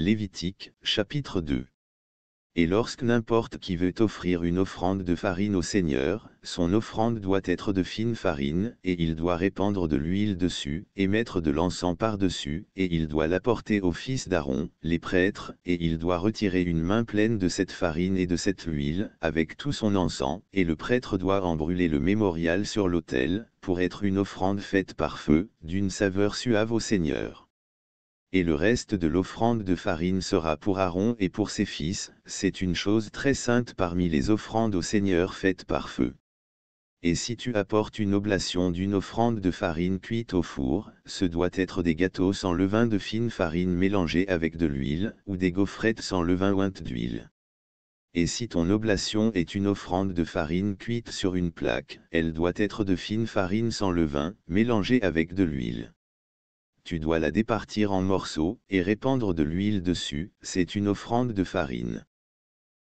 Lévitique, chapitre 2. Et lorsque n'importe qui veut offrir une offrande de farine au Seigneur, son offrande doit être de fine farine, et il doit répandre de l'huile dessus, et mettre de l'encens par-dessus, et il doit l'apporter aux fils d'Aaron, les prêtres, et il doit retirer une main pleine de cette farine et de cette huile, avec tout son encens, et le prêtre doit en brûler le mémorial sur l'autel, pour être une offrande faite par feu, d'une saveur suave au Seigneur et le reste de l'offrande de farine sera pour Aaron et pour ses fils, c'est une chose très sainte parmi les offrandes au Seigneur faites par feu. Et si tu apportes une oblation d'une offrande de farine cuite au four, ce doit être des gâteaux sans levain de fine farine mélangée avec de l'huile, ou des gaufrettes sans levain ouinte d'huile. Et si ton oblation est une offrande de farine cuite sur une plaque, elle doit être de fine farine sans levain, mélangée avec de l'huile tu dois la départir en morceaux, et répandre de l'huile dessus, c'est une offrande de farine.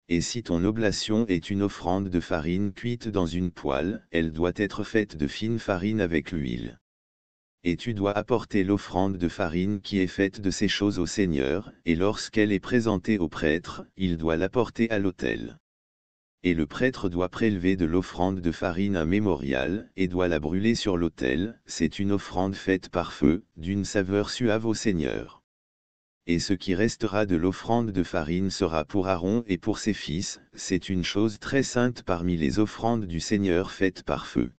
Et si ton oblation est une offrande de farine cuite dans une poêle, elle doit être faite de fine farine avec l'huile. Et tu dois apporter l'offrande de farine qui est faite de ces choses au Seigneur, et lorsqu'elle est présentée au prêtre, il doit l'apporter à l'autel et le prêtre doit prélever de l'offrande de farine un mémorial, et doit la brûler sur l'autel, c'est une offrande faite par feu, d'une saveur suave au Seigneur. Et ce qui restera de l'offrande de farine sera pour Aaron et pour ses fils, c'est une chose très sainte parmi les offrandes du Seigneur faites par feu.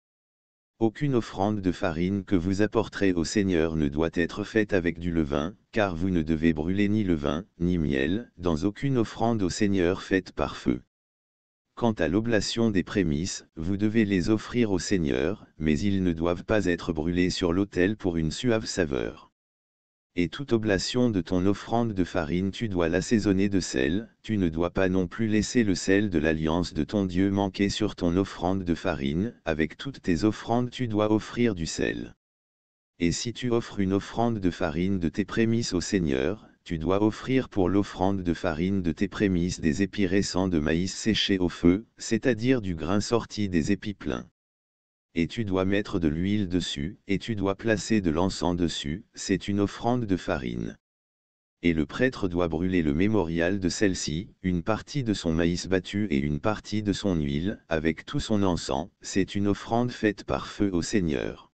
Aucune offrande de farine que vous apporterez au Seigneur ne doit être faite avec du levain, car vous ne devez brûler ni levain, ni miel, dans aucune offrande au Seigneur faite par feu. Quant à l'oblation des prémices, vous devez les offrir au Seigneur, mais ils ne doivent pas être brûlés sur l'autel pour une suave saveur. Et toute oblation de ton offrande de farine tu dois l'assaisonner de sel, tu ne dois pas non plus laisser le sel de l'alliance de ton Dieu manquer sur ton offrande de farine, avec toutes tes offrandes tu dois offrir du sel. Et si tu offres une offrande de farine de tes prémices au Seigneur, tu dois offrir pour l'offrande de farine de tes prémices des épis récents de maïs séchés au feu, c'est-à-dire du grain sorti des épis pleins. Et tu dois mettre de l'huile dessus, et tu dois placer de l'encens dessus, c'est une offrande de farine. Et le prêtre doit brûler le mémorial de celle-ci, une partie de son maïs battu et une partie de son huile, avec tout son encens, c'est une offrande faite par feu au Seigneur.